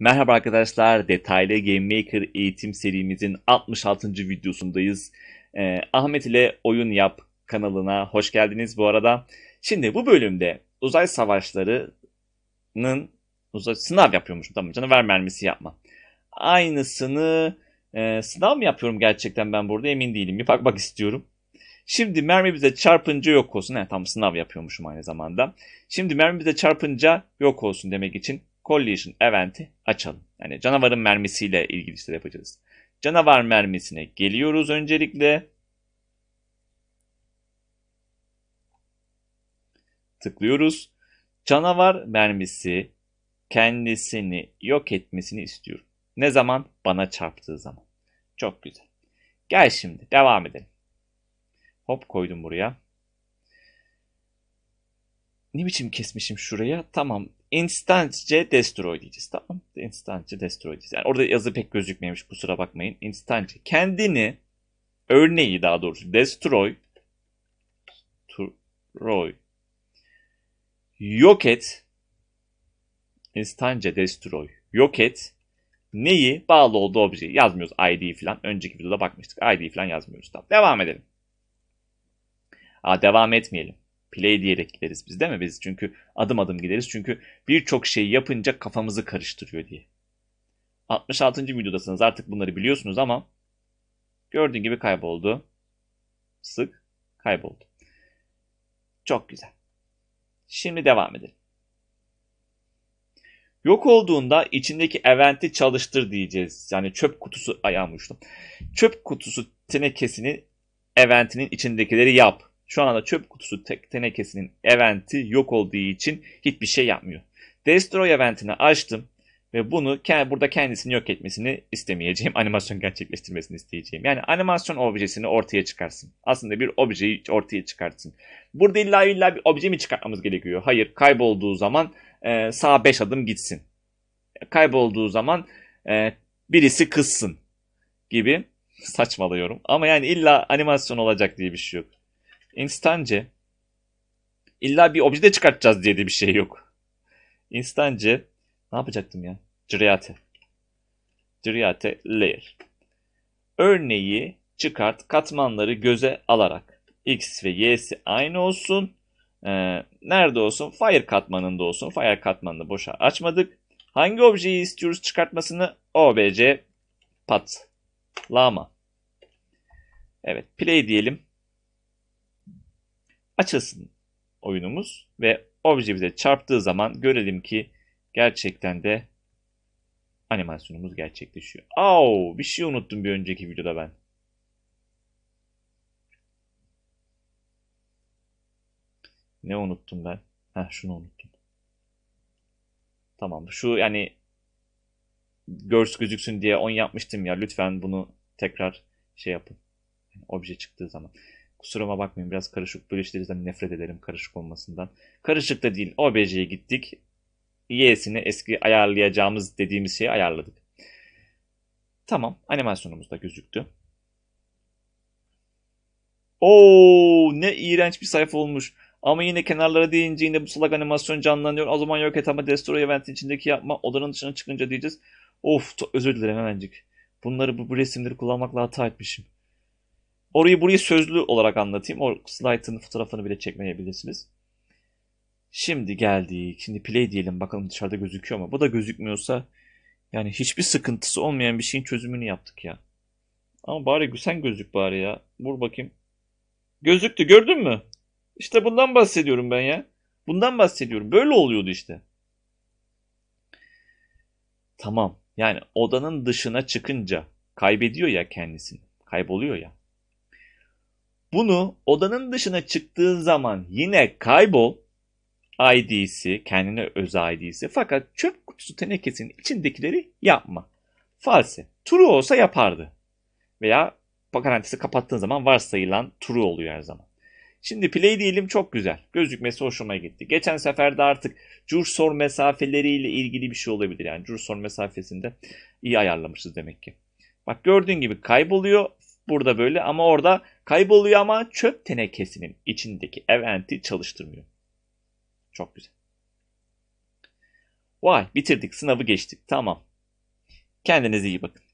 Merhaba arkadaşlar, Detaylı Game Maker eğitim serimizin 66. videosundayız. Ee, Ahmet ile Oyun Yap kanalına hoş geldiniz bu arada. Şimdi bu bölümde uzay savaşlarının uzay, sınav yapıyormuşum tamam ver mermisi yapma. Aynısını e, sınav mı yapıyorum gerçekten ben burada emin değilim. Bir bakmak istiyorum. Şimdi mermi bize çarpınca yok olsun. He, tam sınav yapıyormuşum aynı zamanda. Şimdi mermi bize çarpınca yok olsun demek için Collision Event'i açalım. Yani canavarın mermisiyle ilgili işler yapacağız. Canavar mermisine geliyoruz öncelikle. Tıklıyoruz. Canavar mermisi kendisini yok etmesini istiyorum. Ne zaman? Bana çarptığı zaman. Çok güzel. Gel şimdi devam edelim. Hop koydum buraya. Ne biçim kesmişim şuraya? Tamam Instantce destroy diyeceğiz. Tamam Instantce destroy diyeceğiz. Yani orada yazı pek gözükmemiş kusura bakmayın. Instantce kendini örneği daha doğrusu destroy destroy yok et instance destroy yok et neyi bağlı olduğu objeyi yazmıyoruz id falan önceki videoda bakmıştık id falan yazmıyoruz tamam devam edelim Aa, devam etmeyelim Play diyerek gideriz biz değil mi biz? Çünkü adım adım gideriz. Çünkü birçok şeyi yapınca kafamızı karıştırıyor diye. 66. videodasınız artık bunları biliyorsunuz ama gördüğün gibi kayboldu. Sık kayboldu. Çok güzel. Şimdi devam edelim. Yok olduğunda içindeki eventi çalıştır diyeceğiz. Yani çöp kutusu ayağımı uçtum. Çöp kutusu tenekesini eventinin içindekileri yap. Şu anda çöp kutusu tek tenekesinin eventi yok olduğu için hiçbir şey yapmıyor. Destroy eventini açtım ve bunu burada kendisini yok etmesini istemeyeceğim. Animasyon gerçekleştirmesini isteyeceğim. Yani animasyon objesini ortaya çıkarsın. Aslında bir objeyi ortaya çıkartsın. Burada illa illa bir obje mi çıkartmamız gerekiyor? Hayır. Kaybolduğu zaman e, sağ 5 adım gitsin. Kaybolduğu zaman e, birisi kızsın gibi saçmalıyorum. Ama yani illa animasyon olacak diye bir şey yok. Instance illa bir objede çıkartacağız diye de bir şey yok. Instance ne yapacaktım ya? Ciriate. Ciriate layer. Örneği çıkart katmanları göze alarak. X ve Y'si aynı olsun. Ee, nerede olsun? Fire katmanında olsun. Fire katmanını boşa açmadık. Hangi objeyi istiyoruz çıkartmasını? OBC pat, lama. Evet play diyelim açılsın oyunumuz ve obje bize çarptığı zaman görelim ki gerçekten de animasyonumuz gerçekleşiyor. Au, bir şey unuttum bir önceki videoda ben. Ne unuttum ben? Ha şunu unuttum. Tamam. Şu yani görs gözüksün diye on yapmıştım ya. Lütfen bunu tekrar şey yapın. Yani obje çıktığı zaman. Kusuruma bakmayın biraz karışık bölüşlerizden hani nefret ederim karışık olmasından. Karışık da değil. OBJ'ye gittik. Y'sini eski ayarlayacağımız dediğimiz şeyi ayarladık. Tamam animasyonumuz da gözüktü. Oo ne iğrenç bir sayfa olmuş. Ama yine kenarlara değince yine bu salak animasyon canlanıyor. O zaman yok et ama Destroy Event içindeki yapma odanın dışına çıkınca diyeceğiz. Of özür dilerim hemencik. Bunları bu, bu resimleri kullanmakla hata etmişim. Orayı burayı sözlü olarak anlatayım. O slide'ın fotoğrafını bile çekmeyebilirsiniz. Şimdi geldik. Şimdi play diyelim bakalım dışarıda gözüküyor mu? Bu da gözükmüyorsa yani hiçbir sıkıntısı olmayan bir şeyin çözümünü yaptık ya. Ama bari sen gözük bari ya. Vur bakayım. Gözüktü gördün mü? İşte bundan bahsediyorum ben ya. Bundan bahsediyorum. Böyle oluyordu işte. Tamam. Yani odanın dışına çıkınca kaybediyor ya kendisini. Kayboluyor ya. Bunu odanın dışına çıktığın zaman yine kaybol ID'si, kendine öz ID'si. Fakat çöp kutusu tenekesinin içindekileri yapma. False. True olsa yapardı. Veya parantezi kapattığın zaman varsayılan true oluyor her zaman. Şimdi play diyelim çok güzel. Gözükmesi hoşuma gitti. Geçen sefer de artık cursor mesafeleriyle ilgili bir şey olabilir. Yani cursor mesafesinde iyi ayarlamışız demek ki. Bak gördüğün gibi kayboluyor burada böyle ama orada kayboluyor ama çöp tenekesinin içindeki eventi çalıştırmıyor. Çok güzel. Vay bitirdik sınavı geçtik tamam. Kendinize iyi bakın.